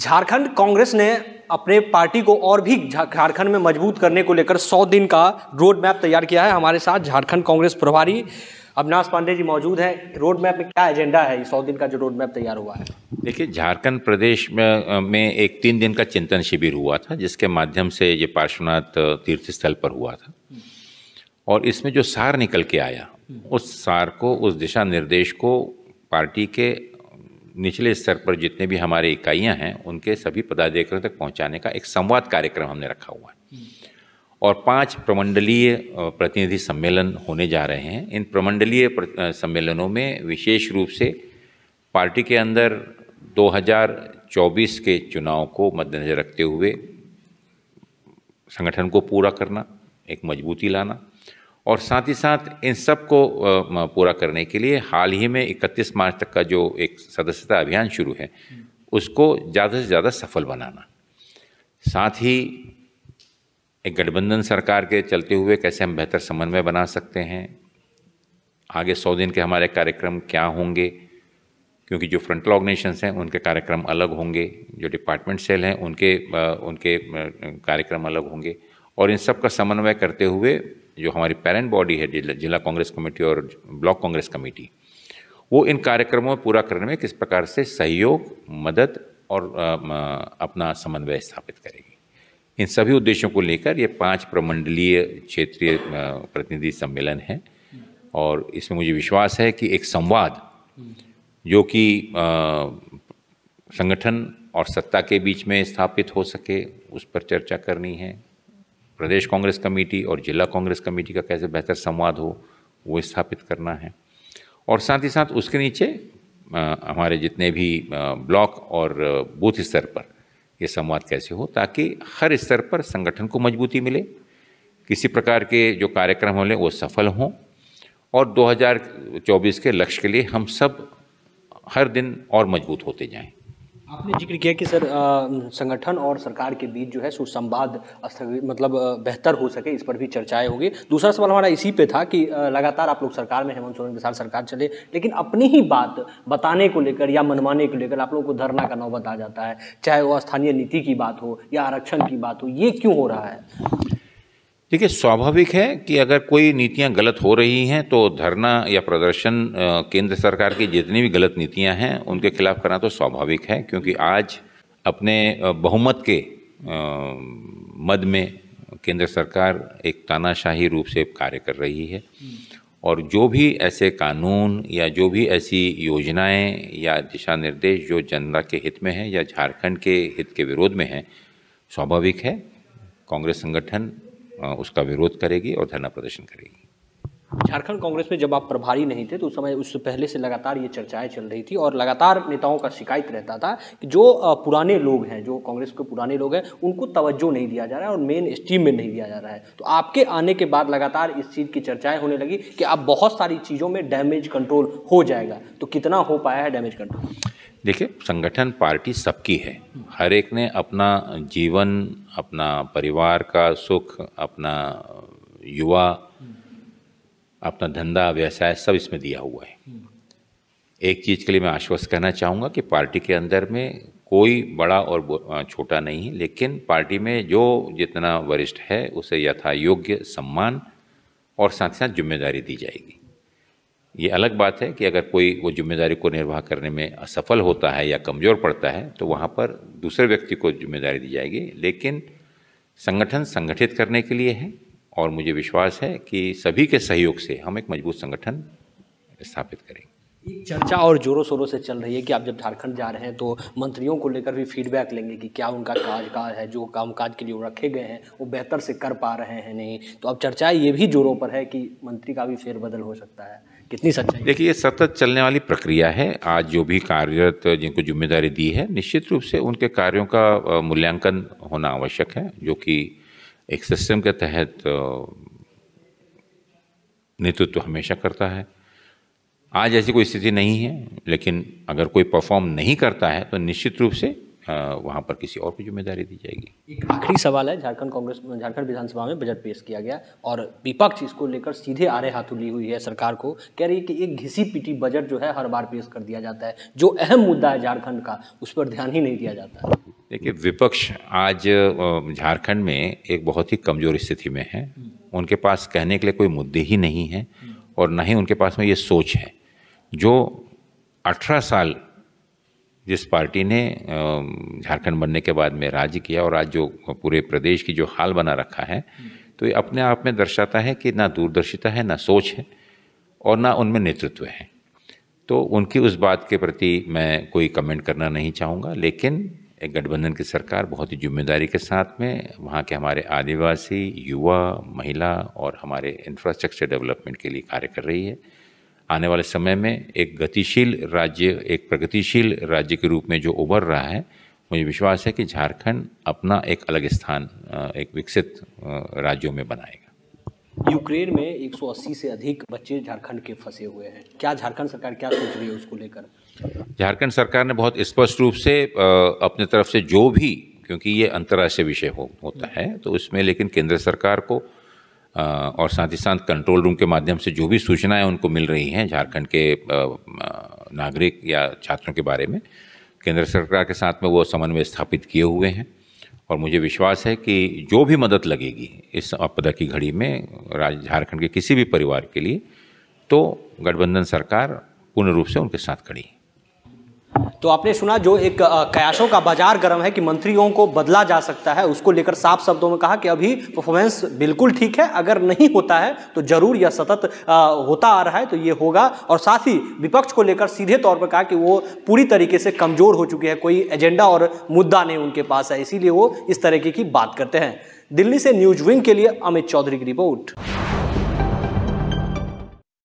झारखंड कांग्रेस ने अपने पार्टी को और भी झारखंड में मजबूत करने को लेकर 100 दिन का रोड मैप तैयार किया है हमारे साथ झारखंड कांग्रेस प्रभारी अविनाश पांडे जी मौजूद हैं रोड मैप में क्या एजेंडा है ये सौ दिन का जो रोड मैप तैयार हुआ है देखिए झारखंड प्रदेश में में एक तीन दिन का चिंतन शिविर हुआ था जिसके माध्यम से ये पार्श्वनाथ तीर्थ स्थल पर हुआ था और इसमें जो सार निकल के आया हम्म। उस सार को उस दिशा निर्देश को पार्टी के निचले स्तर पर जितने भी हमारे इकाइयाँ हैं उनके सभी पदाधिकारियों तक पहुँचाने का एक संवाद कार्यक्रम हमने रखा हुआ है हम्म। और पांच प्रमंडलीय प्रतिनिधि सम्मेलन होने जा रहे हैं इन प्रमंडलीय सम्मेलनों में विशेष रूप से पार्टी के अंदर 2024 के चुनाव को मद्देनज़र रखते हुए संगठन को पूरा करना एक मजबूती लाना और साथ ही साथ इन सब को पूरा करने के लिए हाल ही में 31 मार्च तक का जो एक सदस्यता अभियान शुरू है उसको ज़्यादा से ज़्यादा सफल बनाना साथ ही एक गठबंधन सरकार के चलते हुए कैसे हम बेहतर समन्वय बना सकते हैं आगे सौ दिन के हमारे कार्यक्रम क्या होंगे क्योंकि जो फ्रंटल ऑर्गेनाइजेशंस हैं उनके कार्यक्रम अलग होंगे जो डिपार्टमेंट सेल हैं उनके उनके कार्यक्रम अलग होंगे और इन सब का समन्वय करते हुए जो हमारी पेरेंट बॉडी है जिला, कांग्रेस कमेटी और ब्लॉक कांग्रेस कमेटी वो इन कार्यक्रमों में पूरा करने में किस प्रकार से सहयोग मदद और अपना समन्वय स्थापित करेगी इन सभी उद्देश्यों को लेकर ये पांच प्रमंडलीय क्षेत्रीय प्रतिनिधि सम्मेलन है और इसमें मुझे विश्वास है कि एक संवाद जो कि संगठन और सत्ता के बीच में स्थापित हो सके उस पर चर्चा करनी है प्रदेश कांग्रेस कमेटी और जिला कांग्रेस कमेटी का कैसे बेहतर संवाद हो वो स्थापित करना है और साथ ही साथ उसके नीचे आ, हमारे जितने भी ब्लॉक और बूथ स्तर पर ये संवाद कैसे हो ताकि हर स्तर पर संगठन को मजबूती मिले किसी प्रकार के जो कार्यक्रम हो वो सफल हों और 2024 के लक्ष्य के लिए हम सब हर दिन और मजबूत होते जाएं आपने जिक्र किया कि सर संगठन और सरकार के बीच जो है सुसंवाद मतलब बेहतर हो सके इस पर भी चर्चाएं होगी दूसरा सवाल हमारा इसी पे था कि लगातार आप लोग सरकार में हेमंत सोरेन के साथ सरकार चले लेकिन अपनी ही बात बताने को लेकर या मनवाने को लेकर आप लोगों को धरना का नौबत आ जाता है चाहे वो स्थानीय नीति की बात हो या आरक्षण की बात हो ये क्यों हो रहा है देखिए स्वाभाविक है कि अगर कोई नीतियां गलत हो रही हैं तो धरना या प्रदर्शन केंद्र सरकार की जितनी भी गलत नीतियां हैं उनके खिलाफ करना तो स्वाभाविक है क्योंकि आज अपने बहुमत के मद में केंद्र सरकार एक तानाशाही रूप से कार्य कर रही है और जो भी ऐसे कानून या जो भी ऐसी योजनाएं या दिशा निर्देश जो जनता के हित में हैं या झारखंड के हित के विरोध में हैं स्वाभाविक है कांग्रेस संगठन उसका विरोध करेगी और धरना प्रदर्शन करेगी झारखंड कांग्रेस में जब आप प्रभारी नहीं थे तो उस समय उससे पहले से लगातार ये चर्चाएं चल रही थी और लगातार नेताओं का शिकायत रहता था कि जो पुराने लोग हैं जो कांग्रेस के पुराने लोग हैं उनको तवज्जो नहीं दिया जा रहा है और मेन स्ट्रीम में नहीं दिया जा रहा है तो आपके आने के बाद लगातार इस चीज़ की चर्चाएं होने लगी कि अब बहुत सारी चीज़ों में डैमेज कंट्रोल हो जाएगा तो कितना हो पाया है डैमेज कंट्रोल देखिए संगठन पार्टी सबकी है हर एक ने अपना जीवन अपना परिवार का सुख अपना युवा अपना धंधा व्यवसाय सब इसमें दिया हुआ है एक चीज़ के लिए मैं आश्वस्त करना चाहूँगा कि पार्टी के अंदर में कोई बड़ा और छोटा नहीं है लेकिन पार्टी में जो जितना वरिष्ठ है उसे यथा योग्य सम्मान और साथ ही साथ जिम्मेदारी दी जाएगी ये अलग बात है कि अगर कोई वो जिम्मेदारी को निर्वाह करने में असफल होता है या कमज़ोर पड़ता है तो वहाँ पर दूसरे व्यक्ति को जिम्मेदारी दी जाएगी लेकिन संगठन संगठित करने के लिए है और मुझे विश्वास है कि सभी के सहयोग से हम एक मजबूत संगठन स्थापित करेंगे चर्चा और जोरों शोरों से चल रही है कि आप जब झारखंड जा रहे हैं तो मंत्रियों को लेकर भी फीडबैक लेंगे कि क्या उनका कार्यकाल है जो कामकाज के लिए वो रखे गए हैं वो बेहतर से कर पा रहे हैं नहीं तो अब चर्चा ये भी जोरों पर है कि मंत्री का भी फेरबदल हो सकता है कितनी सच्चाई देखिए ये सतत चलने वाली प्रक्रिया है आज जो भी कार्यरत जिनको जिम्मेदारी दी है निश्चित रूप से उनके कार्यों का मूल्यांकन होना आवश्यक है जो कि एक सिस्टम के तहत नेतृत्व तो हमेशा करता है आज ऐसी कोई स्थिति नहीं है लेकिन अगर कोई परफॉर्म नहीं करता है तो निश्चित रूप से वहाँ पर किसी और को जिम्मेदारी दी जाएगी एक आखिरी सवाल है झारखंड कांग्रेस झारखंड विधानसभा में बजट पेश किया गया और विपक्ष इसको लेकर सीधे रहे हाथों ली हुई है सरकार को कह रही है कि एक घिसी पीटी बजट जो है हर बार पेश कर दिया जाता है जो अहम मुद्दा है झारखंड का उस पर ध्यान ही नहीं दिया जाता है देखिए विपक्ष आज झारखंड में एक बहुत ही कमज़ोर स्थिति में है हम्म। उनके पास कहने के लिए कोई मुद्दे ही नहीं है और ना ही उनके पास में ये सोच है जो 18 साल जिस पार्टी ने झारखंड बनने के बाद में राज्य किया और आज जो पूरे प्रदेश की जो हाल बना रखा है तो ये अपने आप में दर्शाता है कि ना दूरदर्शिता है ना सोच है और ना उनमें नेतृत्व है तो उनकी उस बात के प्रति मैं कोई कमेंट करना नहीं चाहूँगा लेकिन एक गठबंधन की सरकार बहुत ही जिम्मेदारी के साथ में वहाँ के हमारे आदिवासी युवा महिला और हमारे इंफ्रास्ट्रक्चर डेवलपमेंट के लिए कार्य कर रही है आने वाले समय में एक गतिशील राज्य एक प्रगतिशील राज्य के रूप में जो उभर रहा है मुझे विश्वास है कि झारखंड अपना एक अलग स्थान एक विकसित राज्यों में बनाएगा यूक्रेन में 180 से अधिक बच्चे झारखंड के फंसे हुए हैं क्या झारखंड सरकार क्या सोच रही है उसको लेकर झारखंड सरकार ने बहुत स्पष्ट रूप से अपने तरफ से जो भी क्योंकि ये अंतर्राष्ट्रीय विषय हो, होता है तो उसमें लेकिन केंद्र सरकार को और साथ ही साथ कंट्रोल रूम के माध्यम से जो भी सूचनाएं उनको मिल रही हैं झारखंड के नागरिक या छात्रों के बारे में केंद्र सरकार के साथ में वो समन्वय स्थापित किए हुए हैं और मुझे विश्वास है कि जो भी मदद लगेगी इस आपदा की घड़ी में झारखंड के किसी भी परिवार के लिए तो गठबंधन सरकार पूर्ण रूप से उनके साथ खड़ी है तो आपने सुना जो एक कयासों का बाजार गर्म है कि मंत्रियों को बदला जा सकता है उसको लेकर साफ शब्दों में कहा कि अभी परफॉर्मेंस बिल्कुल ठीक है अगर नहीं होता है तो जरूर यह सतत होता आ रहा है तो ये होगा और साथ ही विपक्ष को लेकर सीधे तौर पर कहा कि वो पूरी तरीके से कमजोर हो चुके हैं कोई एजेंडा और मुद्दा नहीं उनके पास है इसीलिए वो इस तरीके की बात करते हैं दिल्ली से न्यूज विंग के लिए अमित चौधरी की रिपोर्ट